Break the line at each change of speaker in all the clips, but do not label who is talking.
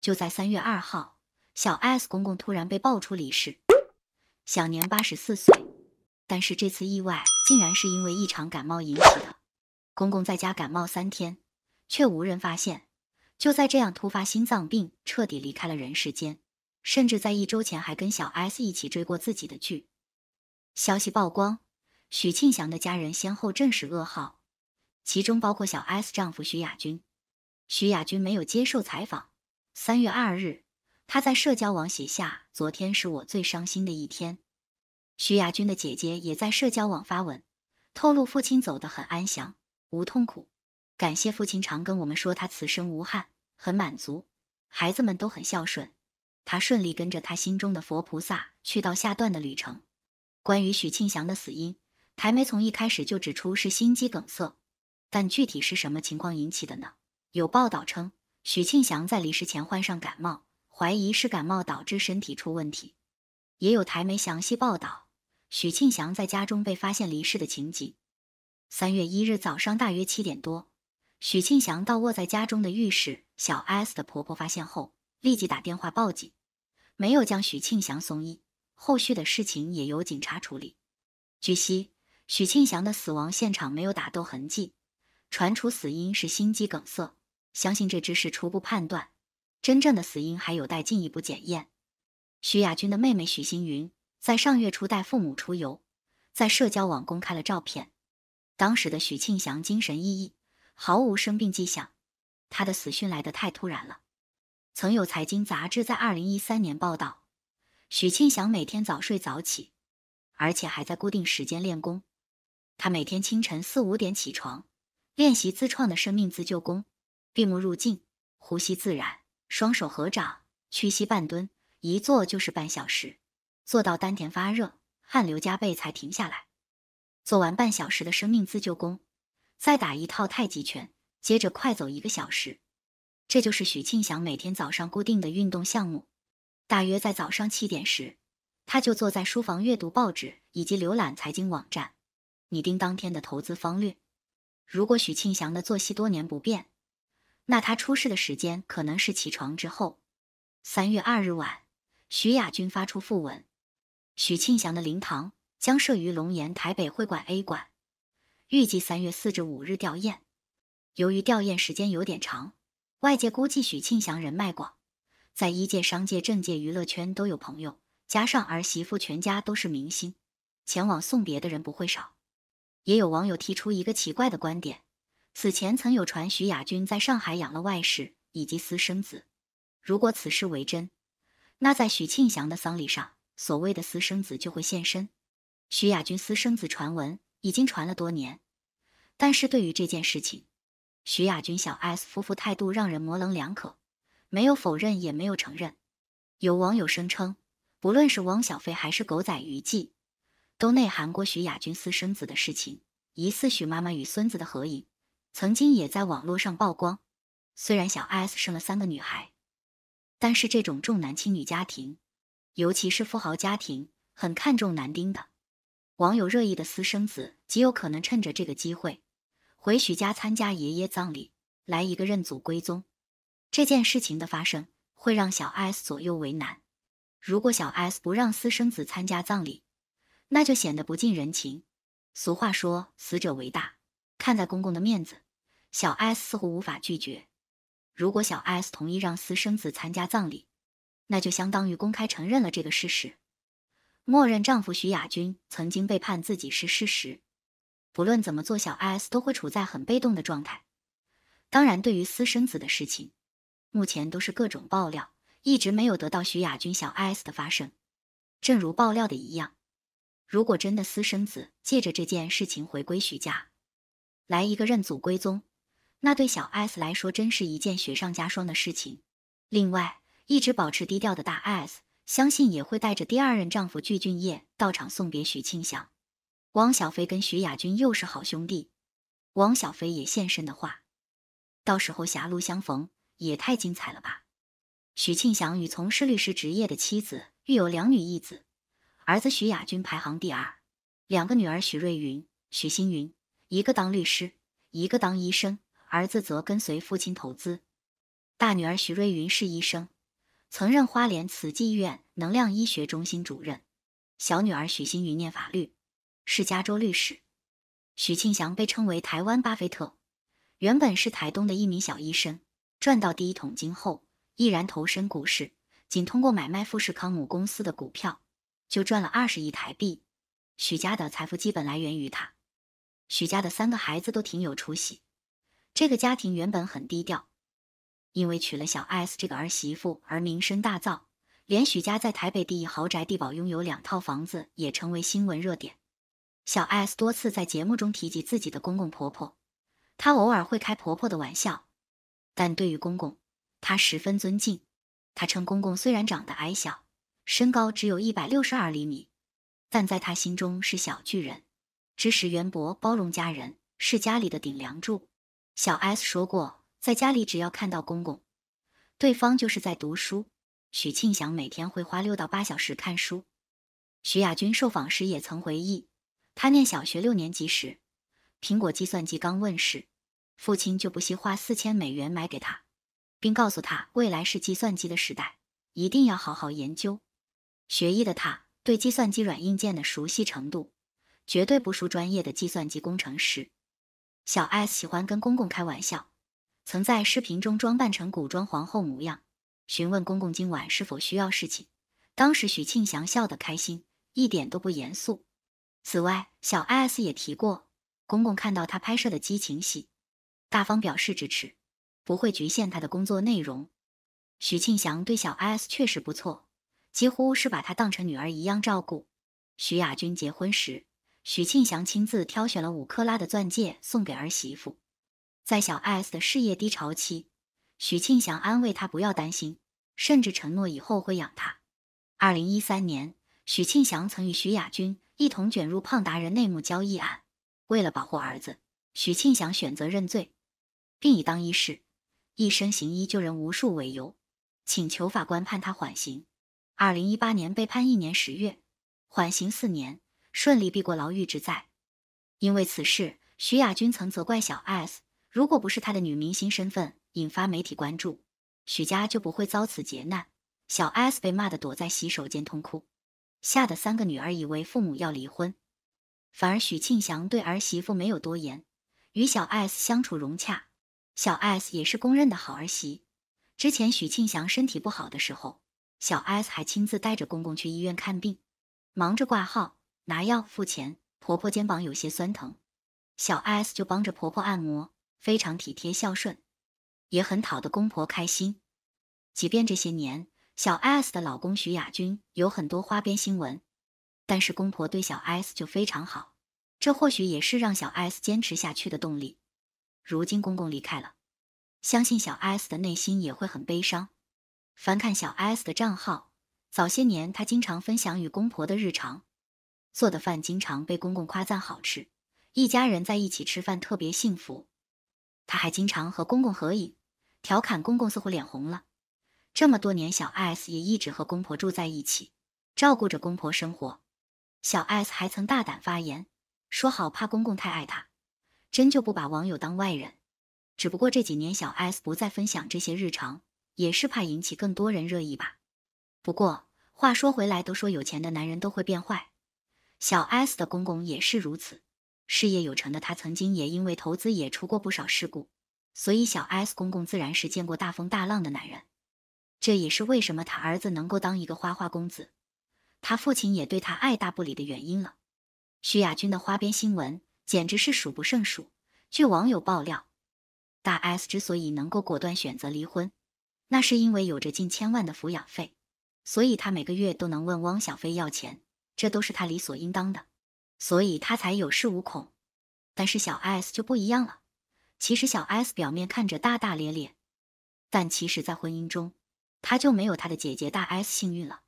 就在三月二号，小 S 公公突然被爆出离世，享年八十四岁。但是这次意外竟然是因为一场感冒引起的。公公在家感冒三天，却无人发现，就在这样突发心脏病，彻底离开了人世间。甚至在一周前还跟小 S 一起追过自己的剧。消息曝光，许庆祥的家人先后证实噩耗。其中包括小 S 丈夫徐亚军，徐亚军没有接受采访。三月二日，他在社交网写下：“昨天是我最伤心的一天。”徐亚军的姐姐也在社交网发文，透露父亲走得很安详，无痛苦，感谢父亲常跟我们说他此生无憾，很满足，孩子们都很孝顺，他顺利跟着他心中的佛菩萨去到下段的旅程。关于许庆祥的死因，台媒从一开始就指出是心肌梗塞。但具体是什么情况引起的呢？有报道称，许庆祥在离世前患上感冒，怀疑是感冒导致身体出问题。也有台媒详细报道许庆祥在家中被发现离世的情景。三月一日早上大约七点多，许庆祥到卧在家中的浴室，小 S 的婆婆发现后立即打电话报警，没有将许庆祥送医，后续的事情也由警察处理。据悉，许庆祥的死亡现场没有打斗痕迹。传出死因是心肌梗塞，相信这只是初步判断，真正的死因还有待进一步检验。许亚军的妹妹许星云在上月初带父母出游，在社交网公开了照片。当时的许庆祥精神奕奕，毫无生病迹象。他的死讯来得太突然了。曾有财经杂志在二零一三年报道，许庆祥每天早睡早起，而且还在固定时间练功。他每天清晨四五点起床。练习自创的生命自救功，闭目入静，呼吸自然，双手合掌，屈膝半蹲，一坐就是半小时，坐到丹田发热、汗流浃背才停下来。做完半小时的生命自救功，再打一套太极拳，接着快走一个小时。这就是许庆祥每天早上固定的运动项目。大约在早上七点时，他就坐在书房阅读报纸以及浏览财经网站，拟定当天的投资方略。如果许庆祥的作息多年不变，那他出事的时间可能是起床之后。三月二日晚，许亚军发出讣文，许庆祥的灵堂将设于龙岩台北会馆 A 馆，预计三月四至五日吊唁。由于吊唁时间有点长，外界估计许庆祥人脉广，在医界、商界、政界、娱乐圈都有朋友，加上儿媳妇全家都是明星，前往送别的人不会少。也有网友提出一个奇怪的观点，此前曾有传徐亚君在上海养了外室以及私生子，如果此事为真，那在许庆祥的丧礼上，所谓的私生子就会现身。徐亚军私生子传闻已经传了多年，但是对于这件事情，徐亚军小 S 夫妇态度让人模棱两可，没有否认也没有承认。有网友声称，不论是汪小菲还是狗仔娱记。都内涵过许亚军私生子的事情，疑似许妈妈与孙子的合影曾经也在网络上曝光。虽然小 S 生了三个女孩，但是这种重男轻女家庭，尤其是富豪家庭，很看重男丁的。网友热议的私生子极有可能趁着这个机会，回许家参加爷爷葬礼，来一个认祖归宗。这件事情的发生会让小 S 左右为难。如果小 S 不让私生子参加葬礼，那就显得不近人情。俗话说“死者为大”，看在公公的面子，小 S 似乎无法拒绝。如果小 S 同意让私生子参加葬礼，那就相当于公开承认了这个事实，默认丈夫徐亚军曾经背叛自己是事实。不论怎么做，小 S 都会处在很被动的状态。当然，对于私生子的事情，目前都是各种爆料，一直没有得到徐亚军小 S 的发声。正如爆料的一样。如果真的私生子借着这件事情回归徐家，来一个认祖归宗，那对小 S 来说真是一件雪上加霜的事情。另外，一直保持低调的大 S 相信也会带着第二任丈夫具俊晔到场送别徐庆祥。汪小菲跟徐亚军又是好兄弟，汪小菲也现身的话，到时候狭路相逢也太精彩了吧！徐庆祥与从事律师职业的妻子育有两女一子。儿子徐亚军排行第二，两个女儿徐瑞云、徐星云，一个当律师，一个当医生，儿子则跟随父亲投资。大女儿徐瑞云是医生，曾任花莲慈济医院能量医学中心主任；小女儿许星云念法律，是加州律师。许庆祥被称为台湾巴菲特，原本是台东的一名小医生，赚到第一桶金后，毅然投身股市，仅通过买卖富士康母公司的股票。就赚了二十亿台币，许家的财富基本来源于他。许家的三个孩子都挺有出息，这个家庭原本很低调，因为娶了小 S 这个儿媳妇而名声大噪，连许家在台北第一豪宅地堡拥有两套房子也成为新闻热点。小 S 多次在节目中提及自己的公公婆婆，她偶尔会开婆婆的玩笑，但对于公公，她十分尊敬。她称公公虽然长得矮小。身高只有一百六十二厘米，但在他心中是小巨人，支持袁博包容家人，是家里的顶梁柱。小 S 说过，在家里只要看到公公，对方就是在读书。许庆祥每天会花六到八小时看书。徐亚军受访时也曾回忆，他念小学六年级时，苹果计算机刚问世，父亲就不惜花四千美元买给他，并告诉他未来是计算机的时代，一定要好好研究。学医的他对计算机软硬件的熟悉程度，绝对不输专业的计算机工程师。小 S 喜欢跟公公开玩笑，曾在视频中装扮成古装皇后模样，询问公公今晚是否需要事情。当时许庆祥笑得开心，一点都不严肃。此外，小 S 也提过，公公看到他拍摄的激情戏，大方表示支持，不会局限他的工作内容。许庆祥对小 S 确实不错。几乎是把她当成女儿一样照顾。徐亚军结婚时，许庆祥亲自挑选了五克拉的钻戒送给儿媳妇。在小 S 的事业低潮期，许庆祥安慰她不要担心，甚至承诺以后会养她。二零一三年，许庆祥曾与徐亚军一同卷入胖达人内幕交易案。为了保护儿子，许庆祥选择认罪，并以当医师一生行医救人无数为由，请求法官判他缓刑。二零一八年被判一年十月，缓刑四年，顺利避过牢狱之灾。因为此事，许亚军曾责怪小 S，如果不是她的女明星身份引发媒体关注，许家就不会遭此劫难。小 S 被骂得躲在洗手间痛哭，吓得三个女儿以为父母要离婚。反而许庆祥对儿媳妇没有多言，与小 S 相处融洽。小 S 也是公认的好儿媳。之前许庆祥身体不好的时候。小 S 还亲自带着公公去医院看病，忙着挂号、拿药、付钱。婆婆肩膀有些酸疼，小 S 就帮着婆婆按摩，非常体贴孝顺，也很讨得公婆开心。即便这些年小 S 的老公徐亚军有很多花边新闻，但是公婆对小 S 就非常好，这或许也是让小 S 坚持下去的动力。如今公公离开了，相信小 S 的内心也会很悲伤。翻看小 S 的账号，早些年她经常分享与公婆的日常，做的饭经常被公公夸赞好吃，一家人在一起吃饭特别幸福。她还经常和公公合影，调侃公公似乎脸红了。这么多年，小 S 也一直和公婆住在一起，照顾着公婆生活。小 S 还曾大胆发言，说好怕公公太爱她，真就不把网友当外人。只不过这几年，小 S 不再分享这些日常。也是怕引起更多人热议吧。不过话说回来，都说有钱的男人都会变坏，小 S 的公公也是如此。事业有成的他，曾经也因为投资也出过不少事故，所以小 S 公公自然是见过大风大浪的男人。这也是为什么他儿子能够当一个花花公子，他父亲也对他爱答不理的原因了。徐亚军的花边新闻简直是数不胜数。据网友爆料，大 S 之所以能够果断选择离婚。那是因为有着近千万的抚养费，所以他每个月都能问汪小菲要钱，这都是他理所应当的，所以他才有恃无恐。但是小 S 就不一样了，其实小 S 表面看着大大咧咧，但其实，在婚姻中，他就没有他的姐姐大 S 幸运了，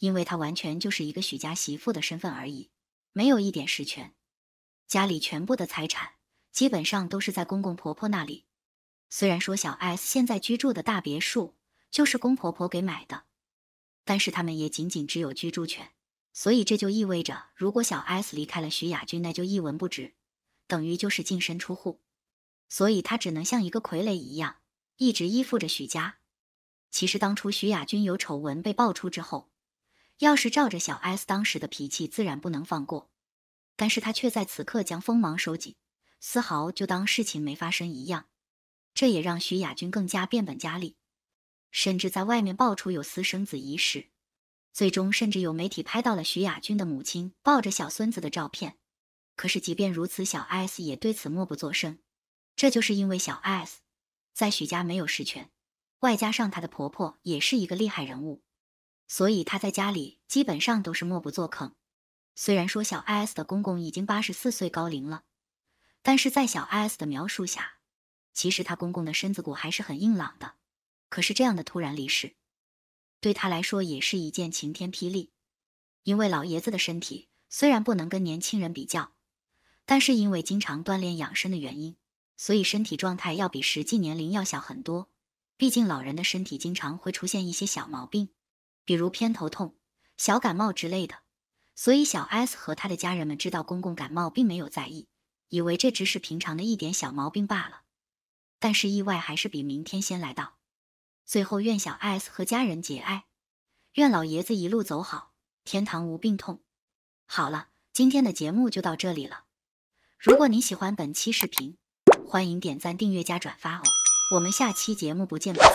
因为他完全就是一个许家媳妇的身份而已，没有一点实权，家里全部的财产基本上都是在公公婆婆那里。虽然说小 S 现在居住的大别墅就是公婆婆给买的，但是他们也仅仅只有居住权，所以这就意味着，如果小 S 离开了徐亚君，那就一文不值，等于就是净身出户，所以她只能像一个傀儡一样，一直依附着许家。其实当初徐亚君有丑闻被爆出之后，要是照着小 S 当时的脾气，自然不能放过，但是他却在此刻将锋芒收紧，丝毫就当事情没发生一样。这也让徐亚军更加变本加厉，甚至在外面爆出有私生子一事，最终甚至有媒体拍到了徐亚军的母亲抱着小孙子的照片。可是即便如此，小 S 也对此默不作声。这就是因为小 S 在许家没有实权，外加上她的婆婆也是一个厉害人物，所以她在家里基本上都是默不作声。虽然说小 S 的公公已经八十四岁高龄了，但是在小 S 的描述下。其实他公公的身子骨还是很硬朗的，可是这样的突然离世，对他来说也是一件晴天霹雳。因为老爷子的身体虽然不能跟年轻人比较，但是因为经常锻炼养生的原因，所以身体状态要比实际年龄要小很多。毕竟老人的身体经常会出现一些小毛病，比如偏头痛、小感冒之类的。所以小 S 和他的家人们知道公公感冒，并没有在意，以为这只是平常的一点小毛病罢了。但是意外还是比明天先来到。最后，愿小 S 和家人节哀，愿老爷子一路走好，天堂无病痛。好了，今天的节目就到这里了。如果你喜欢本期视频，欢迎点赞、订阅、加转发哦。我们下期节目不见不散。